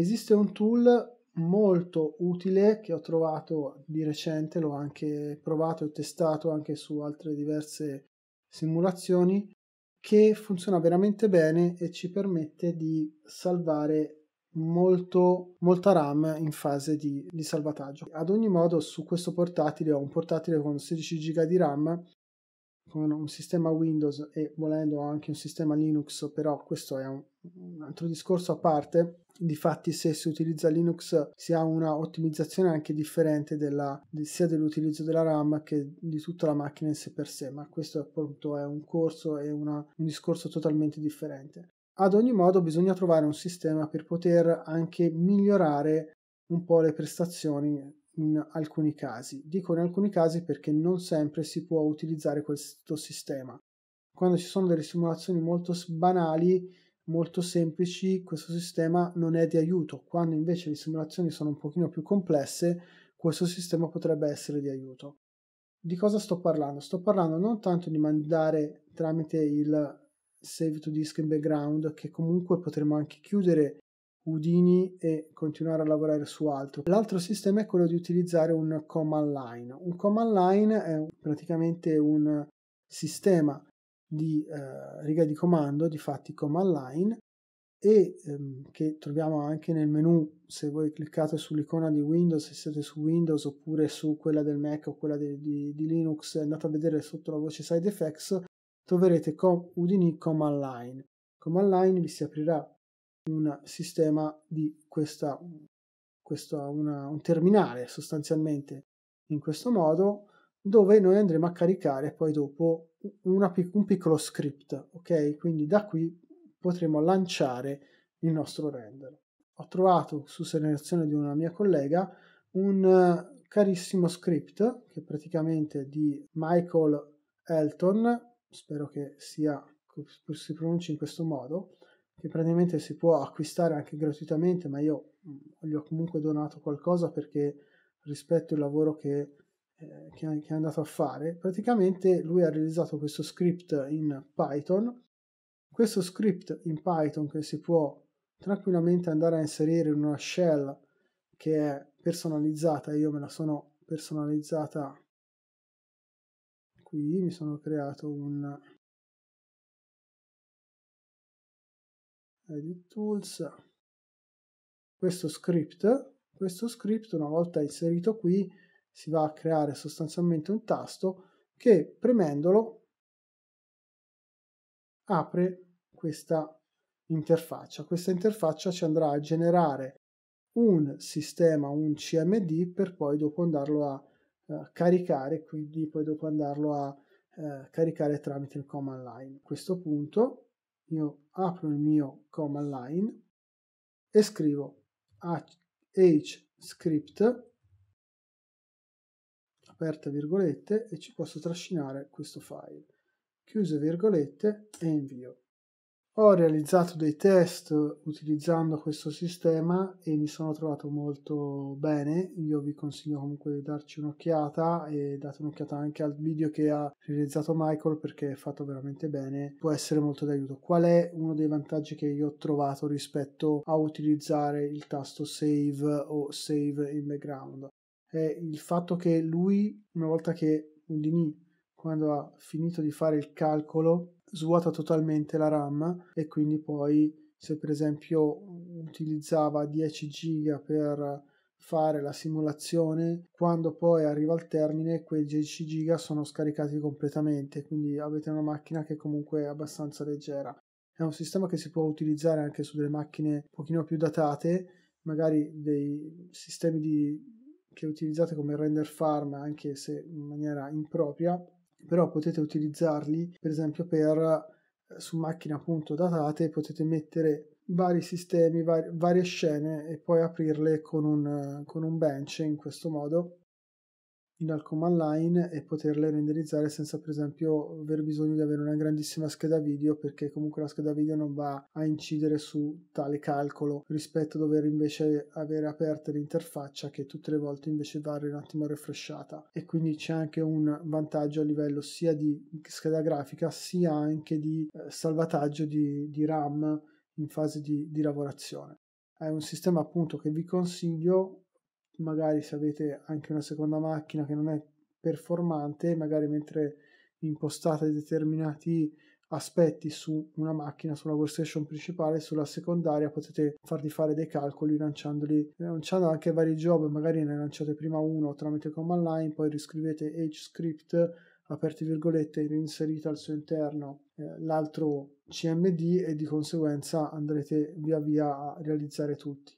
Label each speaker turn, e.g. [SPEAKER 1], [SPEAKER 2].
[SPEAKER 1] esiste un tool molto utile che ho trovato di recente, l'ho anche provato e testato anche su altre diverse simulazioni, che funziona veramente bene e ci permette di salvare molto, molta RAM in fase di, di salvataggio. Ad ogni modo su questo portatile ho un portatile con 16 GB di RAM con un sistema Windows e volendo anche un sistema Linux, però questo è un, un altro discorso a parte. Difatti, se si utilizza Linux si ha una ottimizzazione anche differente della, sia dell'utilizzo della RAM che di tutta la macchina in sé per sé, ma questo appunto è un corso e una, un discorso totalmente differente. Ad ogni modo bisogna trovare un sistema per poter anche migliorare un po' le prestazioni in alcuni casi. Dico in alcuni casi perché non sempre si può utilizzare questo sistema. Quando ci sono delle simulazioni molto banali, molto semplici, questo sistema non è di aiuto. Quando invece le simulazioni sono un pochino più complesse, questo sistema potrebbe essere di aiuto. Di cosa sto parlando? Sto parlando non tanto di mandare tramite il save to disk in background, che comunque potremmo anche chiudere Houdini e continuare a lavorare su altro. L'altro sistema è quello di utilizzare un command line. Un command line è praticamente un sistema di eh, riga di comando, di fatti command line, e ehm, che troviamo anche nel menu se voi cliccate sull'icona di Windows, se siete su Windows oppure su quella del Mac o quella di, di, di Linux, andate a vedere sotto la voce side effects, troverete com, Udini command line. Command line vi si aprirà un sistema di questa, questa una, un terminale sostanzialmente in questo modo dove noi andremo a caricare poi dopo una, un piccolo script ok quindi da qui potremo lanciare il nostro render ho trovato su segnalazione di una mia collega un carissimo script che praticamente di Michael Elton spero che sia si pronuncia in questo modo che praticamente si può acquistare anche gratuitamente, ma io gli ho comunque donato qualcosa perché rispetto il lavoro che, eh, che è andato a fare, praticamente lui ha realizzato questo script in Python. Questo script in Python che si può tranquillamente andare a inserire in una shell che è personalizzata, io me la sono personalizzata qui, mi sono creato un edit tools questo script questo script una volta inserito qui si va a creare sostanzialmente un tasto che premendolo apre questa interfaccia questa interfaccia ci andrà a generare un sistema un cmd per poi dopo andarlo a eh, caricare quindi poi dopo andarlo a eh, caricare tramite il command line a questo punto io apro il mio command line e scrivo hscript aperta virgolette e ci posso trascinare questo file chiuse virgolette e invio ho realizzato dei test utilizzando questo sistema e mi sono trovato molto bene. Io vi consiglio comunque di darci un'occhiata e date un'occhiata anche al video che ha realizzato Michael perché è fatto veramente bene, può essere molto d'aiuto. Qual è uno dei vantaggi che io ho trovato rispetto a utilizzare il tasto save o save in background? È il fatto che lui, una volta che Udini, quando ha finito di fare il calcolo, svuota totalmente la RAM e quindi poi se per esempio utilizzava 10 giga per fare la simulazione quando poi arriva al termine quei 10 giga sono scaricati completamente quindi avete una macchina che comunque è abbastanza leggera è un sistema che si può utilizzare anche su delle macchine un pochino più datate magari dei sistemi di, che utilizzate come render farm anche se in maniera impropria però potete utilizzarli per esempio per eh, su macchine appunto datate potete mettere vari sistemi, var- varie scene e poi aprirle con un, eh, con un bench in questo modo in al command line e poterle renderizzare senza per esempio aver bisogno di avere una grandissima scheda video perché comunque la scheda video non va a incidere su tale calcolo rispetto a dover invece avere aperta l'interfaccia che tutte le volte invece va un attimo refresciata e quindi c'è anche un vantaggio a livello sia di scheda grafica sia anche di eh, salvataggio di, di, RAM in fase di, di lavorazione. È un sistema appunto che vi consiglio magari se avete anche una seconda macchina che non è performante, magari mentre impostate determinati aspetti su una macchina, sulla workstation principale, sulla secondaria potete farvi fare dei calcoli lanciandoli, lanciando anche vari job, magari ne lanciate prima uno tramite command line, poi riscrivete hscript, aperte virgolette, reinserite al suo interno eh, l'altro cmd e di conseguenza andrete via via a realizzare tutti.